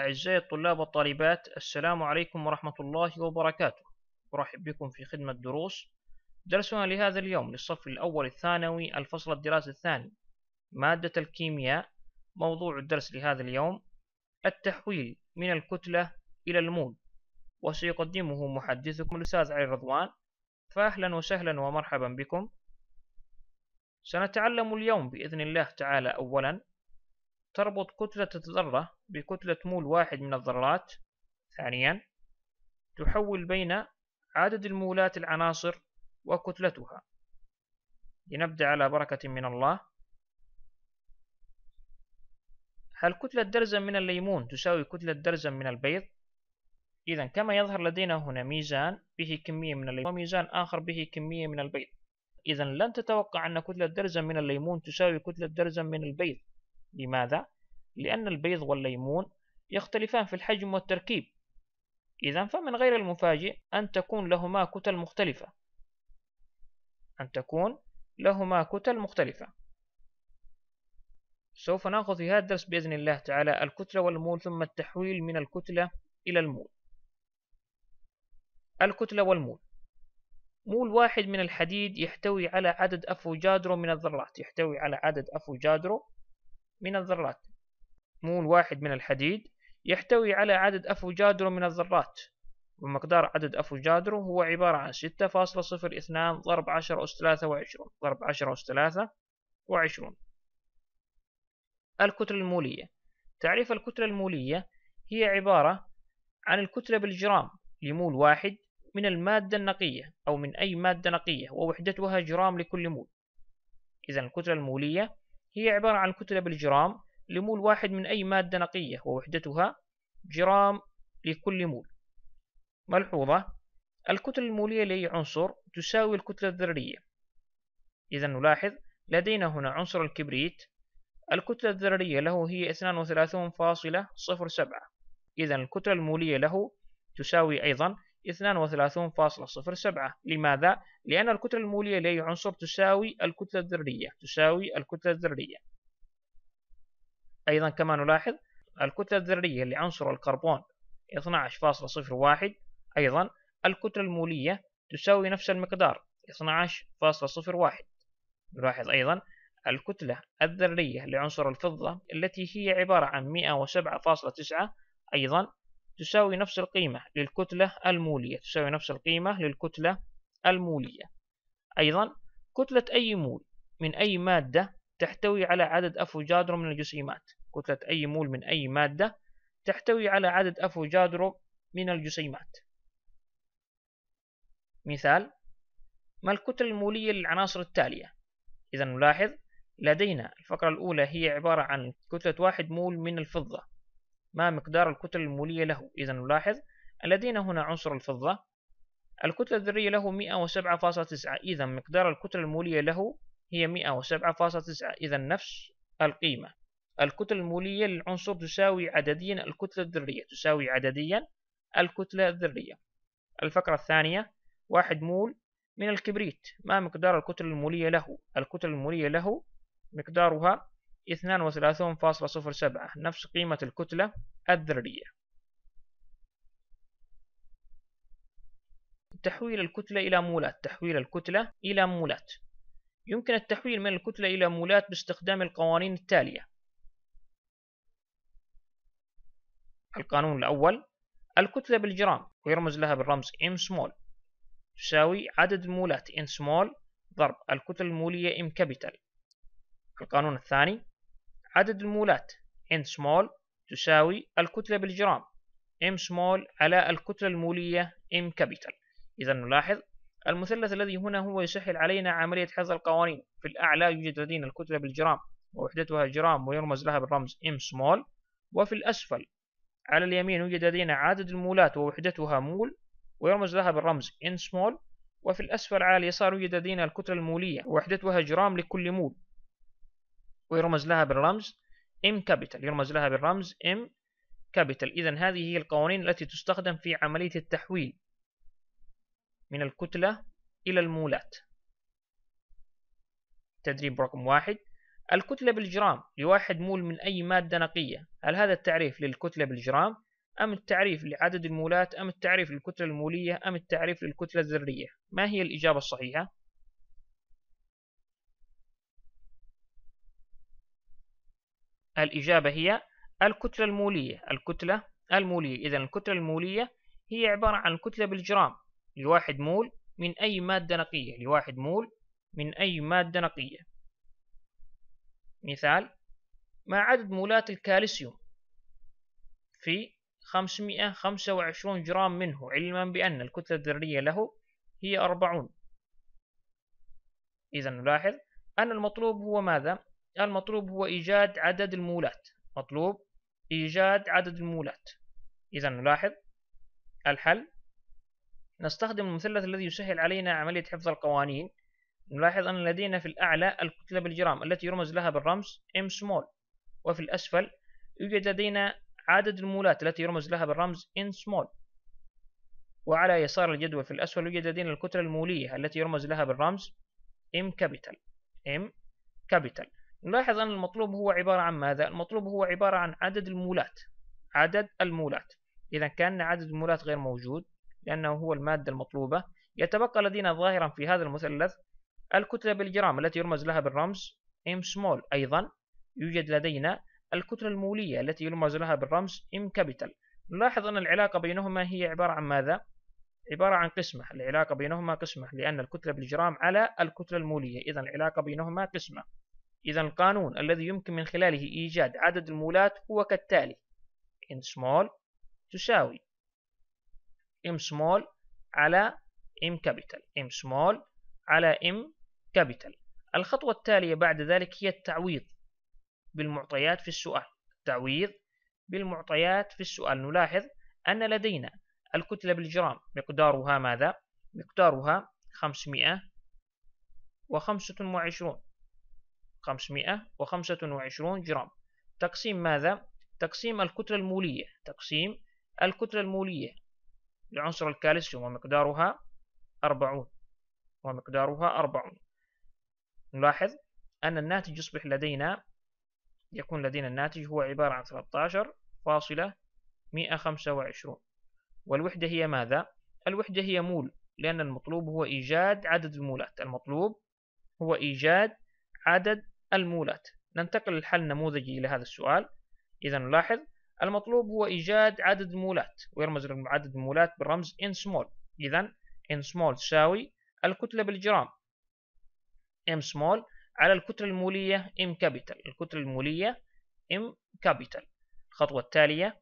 أعزائي الطلاب والطالبات السلام عليكم ورحمة الله وبركاته أرحب بكم في خدمة دروس درسنا لهذا اليوم للصف الأول الثانوي الفصل الدراسي الثاني مادة الكيمياء موضوع الدرس لهذا اليوم التحويل من الكتلة إلى المول وسيقدمه محدثكم الأستاذ علي رضوان فأهلا وسهلا ومرحبا بكم سنتعلم اليوم بإذن الله تعالى أولا تربط كتلة الذرة بكتلة مول واحد من الذرات ثانيا تحول بين عدد المولات العناصر وكتلتها لنبدأ على بركة من الله هل كتلة درزم من الليمون تساوي كتلة درزم من البيض؟ إذا كما يظهر لدينا هنا ميزان به كمية من الليمون وميزان آخر به كمية من البيض إذا لن تتوقع أن كتلة درزم من الليمون تساوي كتلة درزم من البيض لماذا؟ لأن البيض والليمون يختلفان في الحجم والتركيب إذا فمن غير المفاجئ أن تكون لهما كتل مختلفة أن تكون لهما كتل مختلفة سوف نأخذ في هذا الدرس بإذن الله تعالى الكتلة والمول ثم التحويل من الكتلة إلى المول الكتلة والمول مول واحد من الحديد يحتوي على عدد أفوجادرو من الذرات يحتوي على عدد أفوجادرو من الذرات مول واحد من الحديد يحتوي على عدد أفوجادرو من الذرات ومقدار عدد أفوجادرو هو عبارة عن ستة فاصلة صفر اثنان ضرب عشرة أس وعشرون ضرب عشرة أس وعشرون الكتلة المولية تعريف الكتلة المولية هي عبارة عن الكتلة بالجرام لمول واحد من المادة النقية أو من أي مادة نقية ووحدتها جرام لكل مول إذا الكتلة المولية هي عبارة عن كتلة بالجرام لمول واحد من أي مادة نقية ووحدتها جرام لكل مول ملحوظة الكتلة المولية لأي عنصر تساوي الكتلة الذرية إذا نلاحظ لدينا هنا عنصر الكبريت الكتلة الذرية له هي 32.07 إذا الكتلة المولية له تساوي أيضا 32.07 لماذا؟ لأن الكتلة المولية لأي عنصر تساوي الكتلة الذرية تساوي الكتلة الذرية أيضا كما نلاحظ الكتلة الذرية لعنصر الكربون 12.01 أيضا الكتلة المولية تساوي نفس المقدار 12.01 نلاحظ أيضا الكتلة الذرية لعنصر الفضة التي هي عبارة عن 107.9 أيضا تساوي نفس القيمة للكتلة المولية تساوي نفس القيمة للكتلة المولية أيضا كتلة أي مول من أي مادة تحتوي على عدد أفوجادرو من الجسيمات كتلة أي مول من أي مادة تحتوي على عدد أفوجادرو من الجسيمات مثال ما الكتلة المولية للعناصر التالية إذا نلاحظ لدينا الفقرة الأولى هي عبارة عن كتلة واحد مول من الفضة ما مقدار الكتل المولية له إذا نلاحظ لدينا هنا عنصر الفضة الكتلة الذرية له 107.9 إذا مقدار الكتلة المولية له هي 107.9 إذا نفس القيمة الكتلة المولية للعنصر تساوي عدديا الكتلة الذرية تساوي عدديا الكتلة الذرية الفقرة الثانية واحد مول من الكبريت ما مقدار الكتلة المولية له الكتلة المولية له مقدارها 32.07 نفس قيمة الكتلة الذرية تحويل الكتلة إلى مولات تحويل الكتلة إلى مولات يمكن التحويل من الكتلة إلى مولات باستخدام القوانين التالية القانون الأول الكتلة بالجرام ويرمز لها بالرمز M small تساوي عدد مولات N small ضرب الكتل المولية M capital القانون الثاني عدد المولات n small تساوي الكتلة بالجرام m small على الكتلة المولية m capital إذا نلاحظ المثلث الذي هنا هو يسهل علينا عملية حفظ القوانين في الأعلى يوجد لدينا الكتلة بالجرام ووحدتها جرام ويرمز لها بالرمز m small وفي الأسفل على اليمين يوجد لدينا عدد المولات ووحدتها مول ويرمز لها بالرمز n small وفي الأسفل على اليسار يوجد لدينا الكتلة المولية ووحدتها جرام لكل مول ويرمز لها بالرمز M capital يرمز لها بالرمز M capital إذا هذه هي القوانين التي تستخدم في عملية التحويل من الكتلة إلى المولات تدريب رقم واحد الكتلة بالجرام لواحد مول من أي مادة نقية هل هذا التعريف للكتلة بالجرام أم التعريف لعدد المولات أم التعريف للكتلة المولية أم التعريف للكتلة الذرية ما هي الإجابة الصحيحة الإجابة هي الكتلة المولية الكتلة المولية إذا الكتلة المولية هي عبارة عن الكتلة بالجرام لواحد مول من أي مادة نقية لواحد مول من أي مادة نقية مثال ما عدد مولات الكالسيوم في 525 جرام منه علما بأن الكتلة الذرية له هي 40 إذا نلاحظ أن المطلوب هو ماذا؟ المطلوب هو إيجاد عدد المولات مطلوب إيجاد عدد المولات إذا نلاحظ الحل نستخدم المثلث الذي يسهل علينا عملية حفظ القوانين نلاحظ أن لدينا في الأعلى الكتلة بالجرام التي يرمز لها بالرمز M small وفي الأسفل يوجد لدينا عدد المولات التي يرمز لها بالرمز N small وعلى يسار الجدول في الأسفل يوجد لدينا الكتلة المولية التي يرمز لها بالرمز M capital M capital نلاحظ أن المطلوب هو عبارة عن ماذا؟ المطلوب هو عبارة عن عدد المولات عدد المولات إذا كان عدد المولات غير موجود لأنه هو المادة المطلوبة يتبقى لدينا ظاهرا في هذا المثلث الكتلة بالجرام التي يرمز لها بالرمز M small أيضا يوجد لدينا الكتلة المولية التي يرمز لها بالرمز M capital نلاحظ أن العلاقة بينهما هي عبارة عن ماذا؟ عبارة عن قسمة العلاقة بينهما قسمة لأن الكتلة بالجرام على الكتلة المولية إذا العلاقة بينهما قسمة إذا القانون الذي يمكن من خلاله إيجاد عدد المولات هو كالتالي إن سمول تساوي إم سمول على إم كابيتال إم سمول على إم كابيتال الخطوة التالية بعد ذلك هي التعويض بالمعطيات في السؤال التعويض بالمعطيات في السؤال نلاحظ أن لدينا الكتلة بالجرام مقدارها ماذا؟ مقدارها خمسمائة وخمسة وعشرون 525 جرام تقسيم ماذا؟ تقسيم الكتلة المولية تقسيم الكتلة المولية لعنصر الكالسيوم ومقدارها 40 ومقدارها 40 نلاحظ أن الناتج يصبح لدينا يكون لدينا الناتج هو عبارة عن 13.125 والوحدة هي ماذا؟ الوحدة هي مول لأن المطلوب هو إيجاد عدد المولات المطلوب هو إيجاد عدد المولات ننتقل للحل النموذجي لهذا السؤال إذا نلاحظ المطلوب هو إيجاد عدد مولات ويرمز عدد المولات بالرمز n small إذا n small تساوي الكتلة بالجرام m small على الكتلة المولية m capital الكتلة المولية m capital الخطوة التالية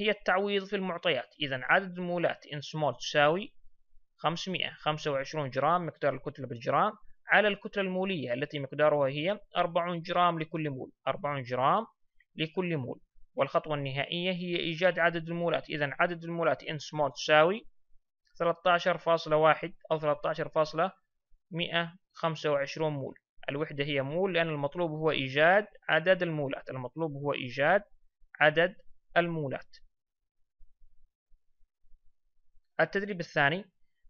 هي التعويض في المعطيات إذا عدد المولات n small تساوي 500 25 جرام مقدار الكتلة بالجرام على الكتلة المولية التي مقدارها هي 40 جرام لكل مول 40 جرام لكل مول والخطوة النهائية هي إيجاد عدد المولات إذا عدد المولات إن سمول تساوي 13.1 أو 13.125 مول الوحدة هي مول لأن المطلوب هو إيجاد عدد المولات المطلوب هو إيجاد عدد المولات التدريب الثاني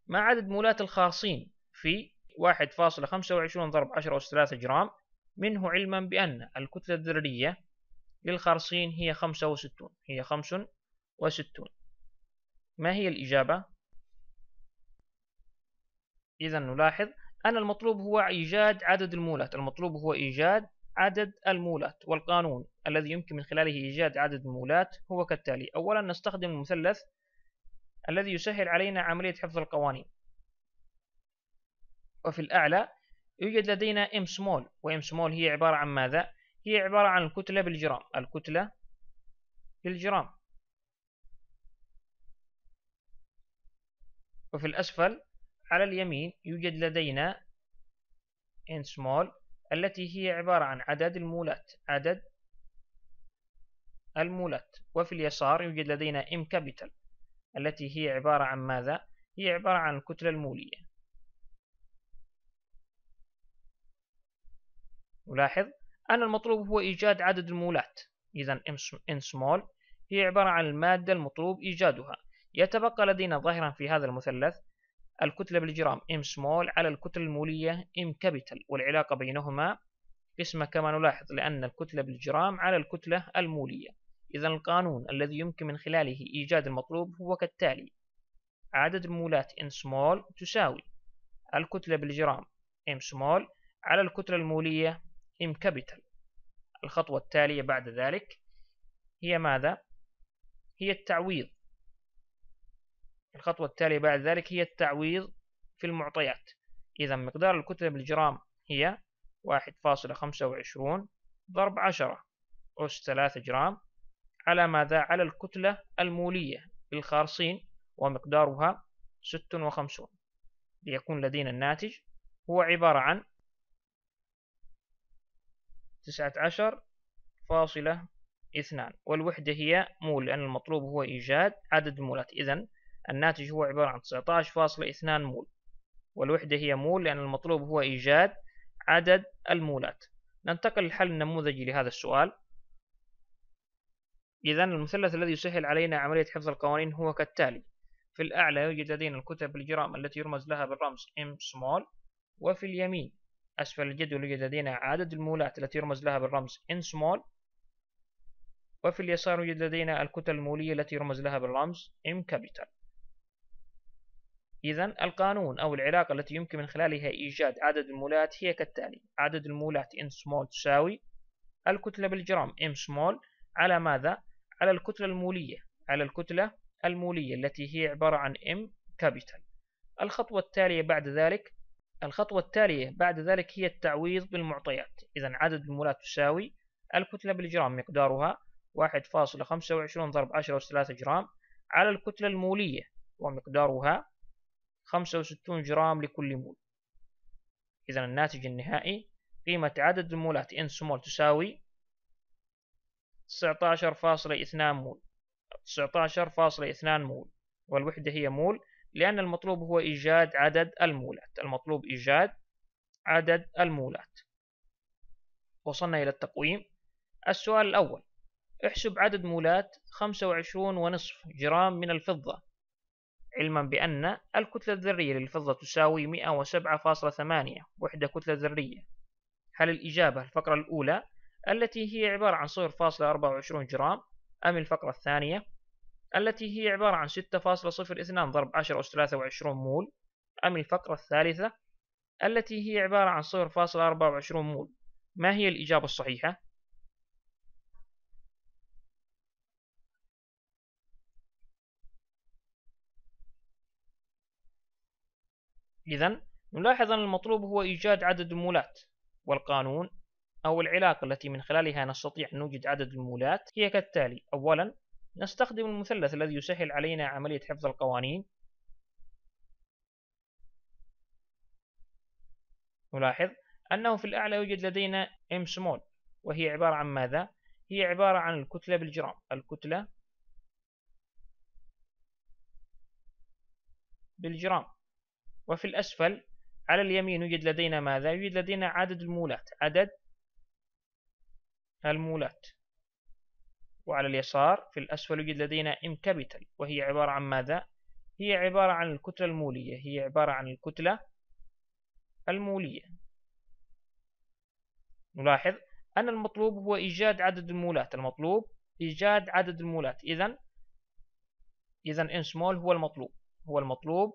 ما عدد مولات الخاصين في 1.25 ضرب 10 أس 3 جرام منه علما بأن الكتلة الذرية للخرصين هي 65 هي 65 ما هي الإجابة؟ إذا نلاحظ أن المطلوب هو إيجاد عدد المولات المطلوب هو إيجاد عدد المولات والقانون الذي يمكن من خلاله إيجاد عدد المولات هو كالتالي أولا نستخدم المثلث الذي يسهل علينا عملية حفظ القوانين وفي الأعلى يوجد لدينا ام سمول وام سمول هي عبارة عن ماذا؟ هي عبارة عن الكتلة بالجرام الكتلة بالجرام وفي الأسفل على اليمين يوجد لدينا ان سمول التي هي عبارة عن عدد المولات عدد المولات وفي اليسار يوجد لدينا ام كابيتال التي هي عبارة عن ماذا؟ هي عبارة عن الكتلة المولية نلاحظ أن المطلوب هو إيجاد عدد المولات إذا إن small هي عبارة عن المادة المطلوب إيجادها يتبقى لدينا ظاهرا في هذا المثلث الكتلة بالجرام M small على الكتلة المولية M capital والعلاقة بينهما قسمة كما نلاحظ لأن الكتلة بالجرام على الكتلة المولية إذا القانون الذي يمكن من خلاله إيجاد المطلوب هو كالتالي عدد المولات إن small تساوي الكتلة بالجرام M small على الكتلة المولية ام كابيتال الخطوة التالية بعد ذلك هي ماذا؟ هي التعويض الخطوة التالية بعد ذلك هي التعويض في المعطيات إذا مقدار الكتلة بالجرام هي 1.25 ضرب 10 أس 3 جرام على ماذا؟ على الكتلة المولية بالخارصين ومقدارها 56 ليكون لدينا الناتج هو عبارة عن تسعة عشر فاصلة اثنان والوحدة هي مول لأن المطلوب هو إيجاد عدد المولات إذا الناتج هو عبارة عن تسعة عشر فاصلة اثنان مول والوحدة هي مول لأن المطلوب هو إيجاد عدد المولات ننتقل للحل النموذجي لهذا السؤال إذا المثلث الذي يسهل علينا عملية حفظ القوانين هو كالتالي في الأعلى يوجد لدينا الكتب الجرام التي يرمز لها بالرمز M small وفي اليمين أسفل الجدول يوجد لدينا عدد المولات التي يرمز لها بالرمز N small وفي اليسار يوجد لدينا الكتل المولية التي يرمز لها بالرمز M capital إذا القانون أو العلاقة التي يمكن من خلالها إيجاد عدد المولات هي كالتالي عدد المولات N small تساوي الكتلة بالجرام m small على ماذا؟ على الكتلة المولية على الكتلة المولية التي هي عبارة عن m capital الخطوة التالية بعد ذلك الخطوة التالية بعد ذلك هي التعويض بالمعطيات إذا عدد المولات تساوي الكتلة بالجرام مقدارها 1.25 ضرب 10 و3 جرام على الكتلة المولية ومقدارها 65 جرام لكل مول إذا الناتج النهائي قيمة عدد المولات إن سمول تساوي 19.2 مول 19.2 مول والوحدة هي مول لأن المطلوب هو إيجاد عدد المولات المطلوب إيجاد عدد المولات وصلنا إلى التقويم السؤال الأول احسب عدد مولات 25 ونصف جرام من الفضة علما بأن الكتلة الذرية للفضة تساوي 107.8 وحدة كتلة ذرية هل الإجابة الفقرة الأولى التي هي عبارة عن 0.24 جرام أم الفقرة الثانية التي هي عبارة عن 6.02 ضرب 10 أس 23 مول أم الفقرة الثالثة التي هي عبارة عن 0.24 مول ما هي الإجابة الصحيحة؟ إذا نلاحظ أن المطلوب هو إيجاد عدد المولات والقانون أو العلاقة التي من خلالها نستطيع أن نوجد عدد المولات هي كالتالي أولا نستخدم المثلث الذي يسهل علينا عملية حفظ القوانين نلاحظ أنه في الأعلى يوجد لدينا M small وهي عبارة عن ماذا؟ هي عبارة عن الكتلة بالجرام الكتلة بالجرام وفي الأسفل على اليمين يوجد لدينا ماذا؟ يوجد لدينا عدد المولات عدد المولات وعلى اليسار في الأسفل يوجد لدينا M capital وهي عبارة عن ماذا؟ هي عبارة عن الكتلة المولية هي عبارة عن الكتلة المولية نلاحظ أن المطلوب هو إيجاد عدد المولات المطلوب إيجاد عدد المولات إذا إذا N small هو المطلوب هو المطلوب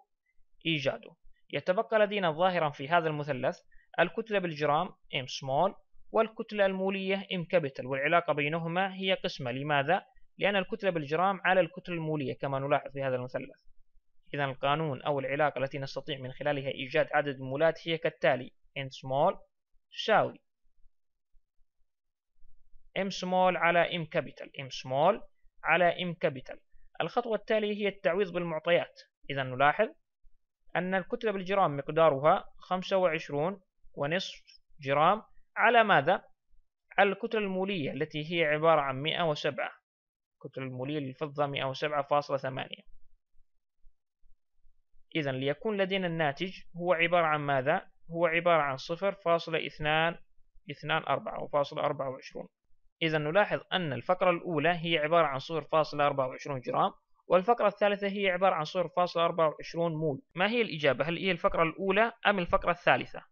إيجاده يتبقى لدينا ظاهرا في هذا المثلث الكتلة بالجرام M small والكتلة المولية كابيتال والعلاقة بينهما هي قسمة لماذا؟ لأن الكتلة بالجرام على الكتلة المولية كما نلاحظ في هذا المثلث إذا القانون أو العلاقة التي نستطيع من خلالها إيجاد عدد المولات هي كالتالي n small تساوي m small على m capital m small على m capital الخطوة التالية هي التعويض بالمعطيات إذا نلاحظ أن الكتلة بالجرام مقدارها 25 ونصف جرام على ماذا؟ على الكتلة المولية التي هي عبارة عن 107 الكتلة المولية للفضة 107.8 إذا ليكون لدينا الناتج هو عبارة عن ماذا؟ هو عبارة عن 0.2 اثنان أربعة وعشرون إذا نلاحظ أن الفقرة الأولى هي عبارة عن صفر فاصلة أربعة وعشرون جرام والفقرة الثالثة هي عبارة عن صفر فاصلة أربعة وعشرون مول ما هي الإجابة هل هي الفقرة الأولى أم الفقرة الثالثة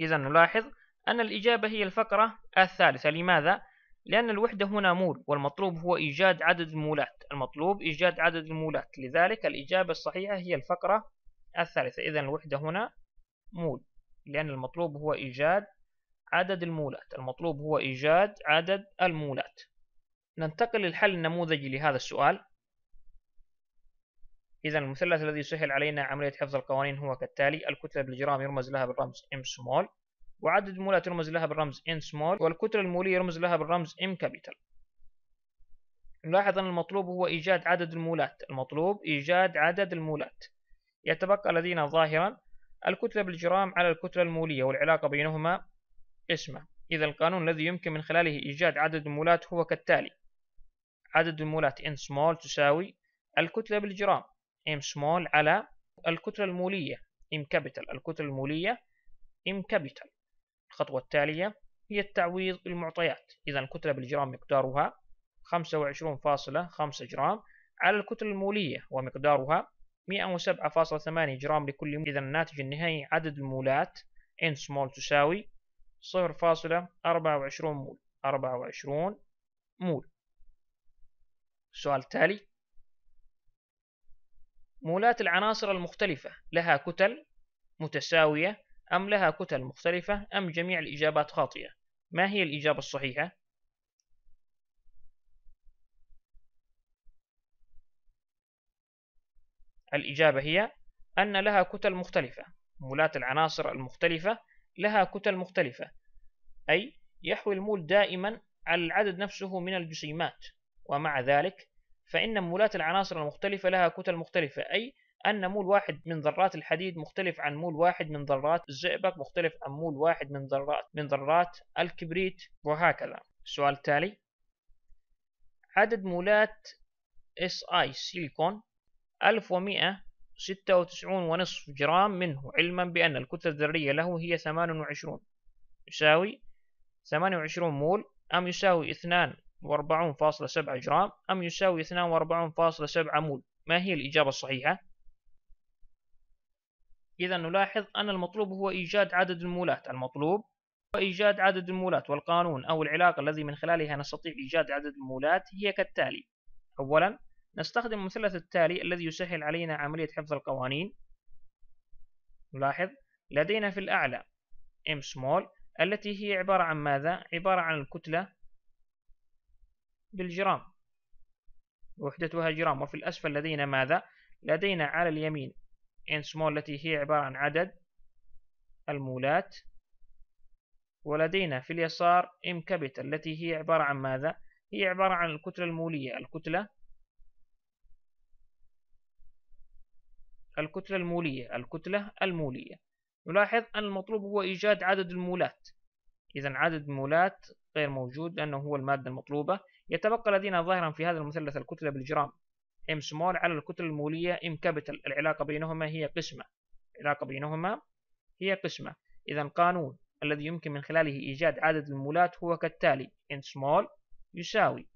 إذا نلاحظ أن الإجابة هي الفقرة الثالثة لماذا؟ لأن الوحدة هنا مول والمطلوب هو إيجاد عدد المولات المطلوب إيجاد عدد المولات لذلك الإجابة الصحيحة هي الفقرة الثالثة إذا الوحدة هنا مول لأن المطلوب هو إيجاد عدد المولات المطلوب هو إيجاد عدد المولات ننتقل للحل النموذجي لهذا السؤال إذا المثلث الذي سهل علينا عملية حفظ القوانين هو كالتالي الكتلة بالجرام يرمز لها بالرمز M small وعدد المولات يرمز لها بالرمز N small والكتلة المولية يرمز لها بالرمز M capital نلاحظ أن المطلوب هو إيجاد عدد المولات المطلوب إيجاد عدد المولات يتبقى لدينا ظاهرا الكتلة بالجرام على الكتلة المولية والعلاقة بينهما اسمه إذا القانون الذي يمكن من خلاله إيجاد عدد المولات هو كالتالي عدد المولات N small تساوي الكتلة بالجرام M small على الكتلة المولية M capital الكتلة المولية M capital الخطوة التالية هي التعويض بالمعطيات إذا الكتلة بالجرام مقدارها 25.5 جرام على الكتلة المولية ومقدارها 107.8 جرام لكل مول إذا الناتج النهائي عدد المولات N small تساوي 0.24 مول 24 مول السؤال التالي مولات العناصر المختلفة لها كتل متساوية أم لها كتل مختلفة أم جميع الإجابات خاطئة ما هي الإجابة الصحيحة؟ الإجابة هي أن لها كتل مختلفة مولات العناصر المختلفة لها كتل مختلفة أي يحوي المول دائما على العدد نفسه من الجسيمات ومع ذلك فإن مولات العناصر المختلفة لها كتل مختلفة أي أن مول واحد من ذرات الحديد مختلف عن مول واحد من ذرات الزئبق مختلف عن مول واحد من ذرات من ذرات الكبريت وهكذا السؤال التالي عدد مولات اس اي سيليكون 1196 ونصف جرام منه علما بأن الكتلة الذرية له هي 28 يساوي 28 مول أم يساوي 42.7 جرام أم يساوي 42.7 مول ما هي الإجابة الصحيحة؟ إذا نلاحظ أن المطلوب هو إيجاد عدد المولات المطلوب وإيجاد عدد المولات والقانون أو العلاقة الذي من خلالها نستطيع إيجاد عدد المولات هي كالتالي أولا نستخدم المثلث التالي الذي يسهل علينا عملية حفظ القوانين نلاحظ لدينا في الأعلى M small التي هي عبارة عن ماذا؟ عبارة عن الكتلة بالجرام وحدتها جرام وفي الأسفل لدينا ماذا؟ لدينا على اليمين ان سمول التي هي عبارة عن عدد المولات ولدينا في اليسار ام كابيتال التي هي عبارة عن ماذا؟ هي عبارة عن الكتلة المولية الكتلة الكتلة المولية الكتلة المولية نلاحظ أن المطلوب هو إيجاد عدد المولات إذا عدد المولات غير موجود لأنه هو المادة المطلوبة يتبقى لدينا ظاهرا في هذا المثلث الكتلة بالجرام M small على الكتلة المولية M capital العلاقة بينهما هي قسمة العلاقة بينهما هي قسمة إذا قانون الذي يمكن من خلاله إيجاد عدد المولات هو كالتالي N small يساوي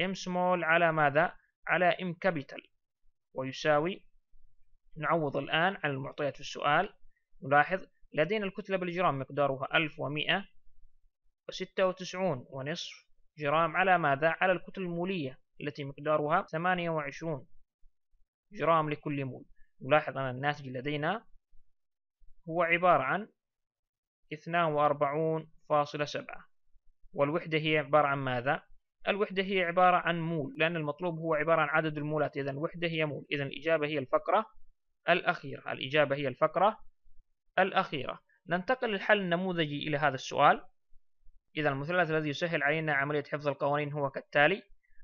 M small على ماذا؟ على M capital ويساوي نعوض الآن عن المعطيات في السؤال نلاحظ لدينا الكتلة بالجرام مقدارها 1196 ونصف جرام على ماذا؟ على الكتلة المولية التي مقدارها 28 جرام لكل مول نلاحظ أن الناتج لدينا هو عبارة عن 42.7 والوحدة هي عبارة عن ماذا؟ الوحدة هي عبارة عن مول لأن المطلوب هو عبارة عن عدد المولات إذا الوحدة هي مول إذا الإجابة هي الفقرة الأخيرة الإجابة هي الفقرة الأخيرة ننتقل للحل النموذجي إلى هذا السؤال إذا المثلث الذي يسهل علينا عملية حفظ القوانين هو كالتالي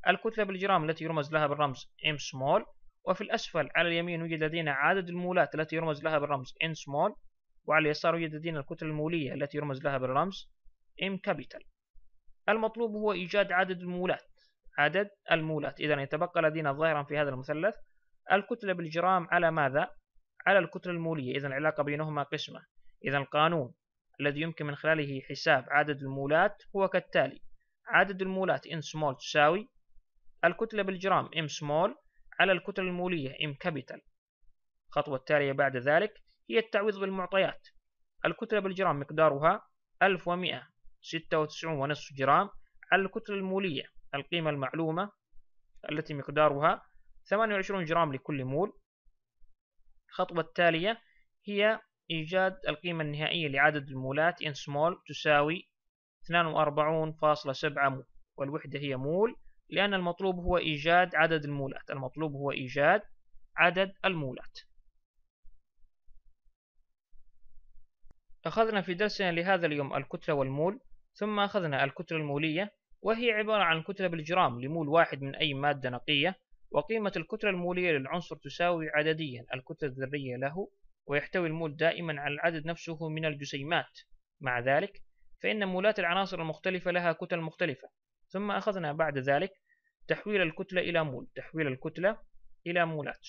الكتلة بالجرام التي يرمز لها بالرمز M small وفي الأسفل على اليمين يوجد لدينا عدد المولات التي يرمز لها بالرمز N small وعلى اليسار يوجد لدينا الكتلة المولية التي يرمز لها بالرمز M capital المطلوب هو إيجاد عدد المولات عدد المولات إذا يتبقى لدينا ظاهرا في هذا المثلث الكتلة بالجرام على ماذا؟ على الكتلة المولية إذا العلاقة بينهما قسمة إذا القانون الذي يمكن من خلاله حساب عدد المولات هو كالتالي عدد المولات N small تساوي الكتلة بالجرام M small على الكتلة المولية M capital الخطوة التالية بعد ذلك هي التعويض بالمعطيات الكتلة بالجرام مقدارها 1196.5 جرام على الكتلة المولية القيمة المعلومة التي مقدارها 28 جرام لكل مول الخطوة التالية هي إيجاد القيمة النهائية لعدد المولات n small تساوي 42.7 مول والوحدة هي مول لأن المطلوب هو إيجاد عدد المولات المطلوب هو إيجاد عدد المولات أخذنا في درسنا لهذا اليوم الكتلة والمول ثم أخذنا الكتلة المولية وهي عبارة عن كتلة بالجرام لمول واحد من أي مادة نقية وقيمة الكتلة المولية للعنصر تساوي عدديا الكتلة الذرية له ويحتوي المول دائما على العدد نفسه من الجسيمات مع ذلك فإن مولات العناصر المختلفة لها كتل مختلفة ثم أخذنا بعد ذلك تحويل الكتلة إلى مول تحويل الكتلة إلى مولات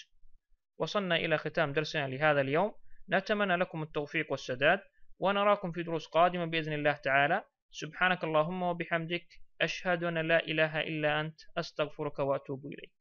وصلنا إلى ختام درسنا لهذا اليوم نتمنى لكم التوفيق والسداد ونراكم في دروس قادمة بإذن الله تعالى سبحانك اللهم وبحمدك أشهد أن لا إله إلا أنت أستغفرك وأتوب إليك